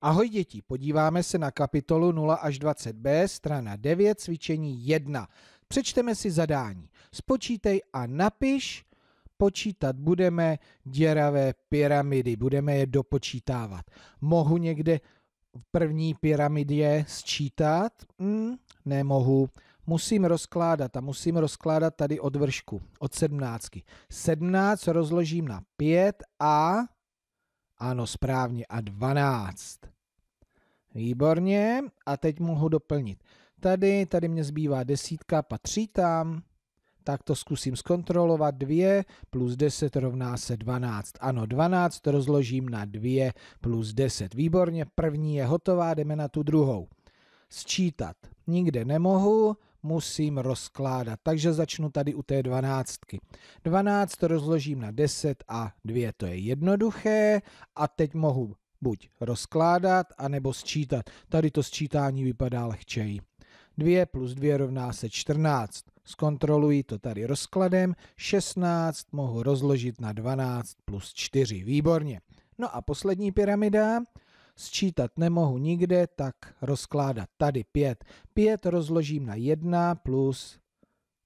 Ahoj děti, podíváme se na kapitolu 0 až 20b, strana 9, cvičení 1. Přečteme si zadání. Spočítej a napiš, počítat budeme děravé pyramidy, budeme je dopočítávat. Mohu někde v první pyramidě sčítat? Hmm, nemohu. Musím rozkládat a musím rozkládat tady od vršku, od sedmnáctky. Sedmnáct rozložím na pět a ano, správně. A 12. Výborně. A teď mohu doplnit. Tady, tady mě zbývá desítka, patří tam. Tak to zkusím zkontrolovat. 2 plus 10 rovná se 12. Ano, 12 rozložím na 2 plus 10. Výborně, první je hotová, jdeme na tu druhou. Sčítat. Nikde nemohu, musím rozkládat. Takže začnu tady u té 12. 12 rozložím na 10 a 2, to je jednoduché. A teď mohu buď rozkládat, anebo sčítat. Tady to sčítání vypadá lehčeji. 2 plus 2 rovná se 14. Zkontroluji to tady rozkladem. 16 mohu rozložit na 12 plus 4. Výborně. No a poslední pyramida. Sčítat nemohu nikde, tak rozkládat tady 5. 5 rozložím na 1 plus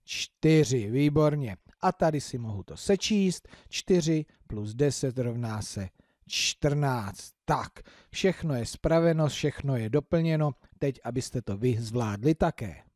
4. Výborně. A tady si mohu to sečíst. 4 plus 10 rovná se 14. Tak, všechno je spraveno, všechno je doplněno, teď abyste to vy zvládli také.